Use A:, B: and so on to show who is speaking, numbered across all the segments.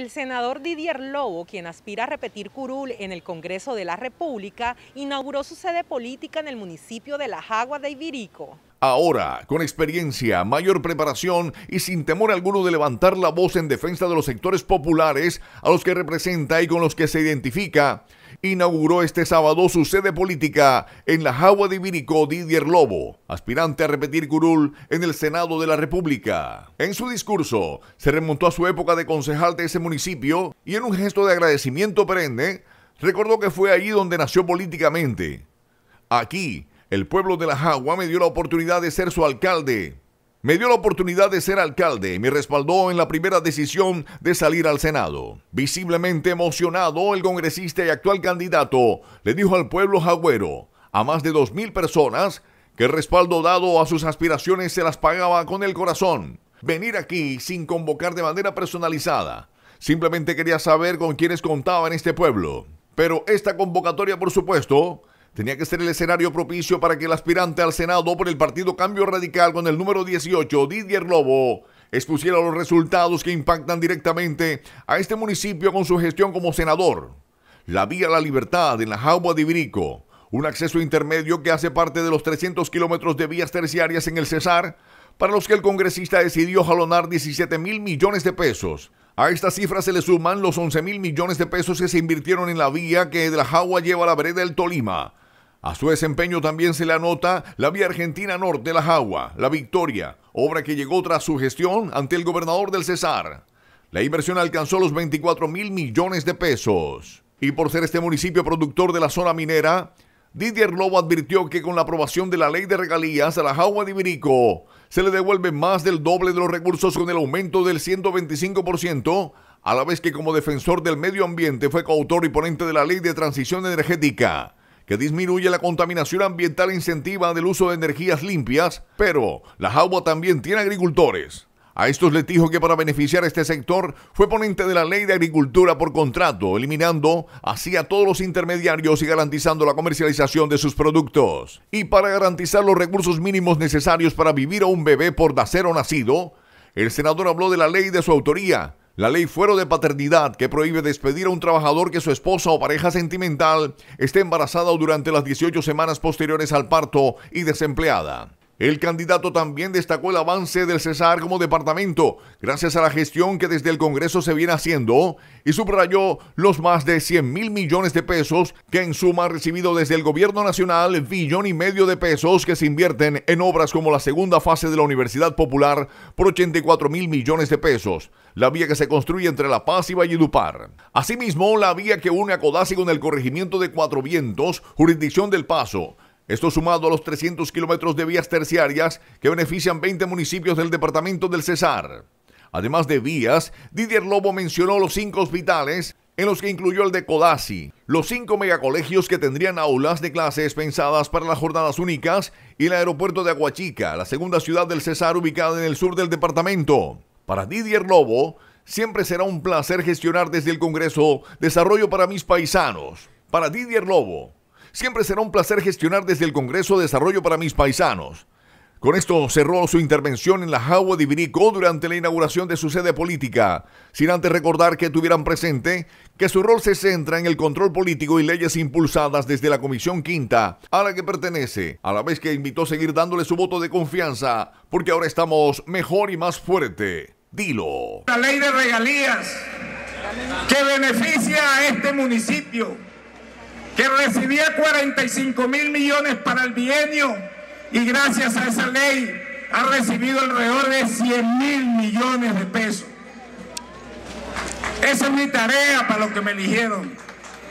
A: El senador Didier Lobo, quien aspira a repetir curul en el Congreso de la República, inauguró su sede política en el municipio de La Jagua de Ibirico.
B: Ahora, con experiencia, mayor preparación y sin temor alguno de levantar la voz en defensa de los sectores populares a los que representa y con los que se identifica, inauguró este sábado su sede política en la Jagua de Ibiricó Didier Lobo, aspirante a repetir curul en el Senado de la República. En su discurso, se remontó a su época de concejal de ese municipio y en un gesto de agradecimiento perenne, recordó que fue allí donde nació políticamente. Aquí, el pueblo de la Jagua me dio la oportunidad de ser su alcalde. Me dio la oportunidad de ser alcalde y me respaldó en la primera decisión de salir al Senado. Visiblemente emocionado, el congresista y actual candidato le dijo al pueblo jagüero, a más de 2.000 personas, que el respaldo dado a sus aspiraciones se las pagaba con el corazón. Venir aquí sin convocar de manera personalizada. Simplemente quería saber con quiénes contaba en este pueblo. Pero esta convocatoria, por supuesto, tenía que ser el escenario propicio para que el aspirante al Senado por el Partido Cambio Radical con el número 18, Didier Lobo, expusiera los resultados que impactan directamente a este municipio con su gestión como senador. La vía la libertad en la Jaua de Ibirico, un acceso intermedio que hace parte de los 300 kilómetros de vías terciarias en el Cesar, para los que el congresista decidió jalonar 17 mil millones de pesos. A esta cifra se le suman los 11 mil millones de pesos que se invirtieron en la vía que de la Jagua lleva a la vereda del Tolima. A su desempeño también se le anota la vía Argentina Norte, de La Jagua, La Victoria, obra que llegó tras su gestión ante el gobernador del Cesar. La inversión alcanzó los 24 mil millones de pesos. Y por ser este municipio productor de la zona minera, Didier Lobo advirtió que con la aprobación de la ley de regalías a la jagua de Ibirico se le devuelve más del doble de los recursos con el aumento del 125%, a la vez que como defensor del medio ambiente fue coautor y ponente de la ley de transición energética que disminuye la contaminación ambiental e incentiva el uso de energías limpias, pero la jagua también tiene agricultores. A estos les dijo que para beneficiar a este sector fue ponente de la Ley de Agricultura por contrato, eliminando así a todos los intermediarios y garantizando la comercialización de sus productos. Y para garantizar los recursos mínimos necesarios para vivir a un bebé por nacer o nacido, el senador habló de la ley de su autoría, la ley fuero de paternidad que prohíbe despedir a un trabajador que su esposa o pareja sentimental esté embarazada durante las 18 semanas posteriores al parto y desempleada. El candidato también destacó el avance del Cesar como departamento, gracias a la gestión que desde el Congreso se viene haciendo, y subrayó los más de 100 mil millones de pesos que en suma ha recibido desde el Gobierno Nacional, billón y medio de pesos que se invierten en obras como la segunda fase de la Universidad Popular por 84 mil millones de pesos, la vía que se construye entre La Paz y Valledupar. Asimismo, la vía que une a Codazzi con el corregimiento de Cuatro Vientos, jurisdicción del Paso, esto sumado a los 300 kilómetros de vías terciarias que benefician 20 municipios del departamento del Cesar. Además de vías, Didier Lobo mencionó los cinco hospitales en los que incluyó el de Codazzi, los cinco megacolegios que tendrían aulas de clases pensadas para las jornadas únicas y el aeropuerto de Aguachica, la segunda ciudad del Cesar ubicada en el sur del departamento. Para Didier Lobo, siempre será un placer gestionar desde el Congreso desarrollo para mis paisanos. Para Didier Lobo, Siempre será un placer gestionar desde el Congreso Desarrollo para mis paisanos. Con esto cerró su intervención en la Jagua de Ibirico durante la inauguración de su sede política, sin antes recordar que tuvieran presente que su rol se centra en el control político y leyes impulsadas desde la Comisión Quinta, a la que pertenece, a la vez que invitó a seguir dándole su voto de confianza, porque ahora estamos mejor y más fuerte. Dilo.
A: La ley de regalías que beneficia a este municipio que recibía 45 mil millones para el bienio y gracias a esa ley ha recibido alrededor de 100 mil millones de pesos. Esa es mi tarea para lo que me eligieron.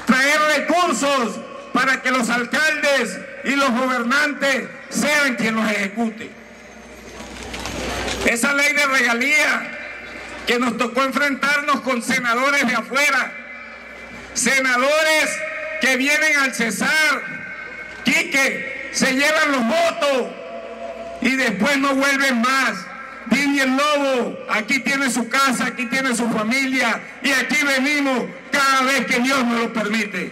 A: Traer recursos para que los alcaldes y los gobernantes sean quienes los ejecute. Esa ley de regalía que nos tocó enfrentarnos con senadores de afuera, senadores vienen al Cesar, Quique, se llevan los votos y después no vuelven más. Dini el Lobo, aquí tiene su casa, aquí tiene su familia y aquí venimos cada vez que Dios nos lo permite.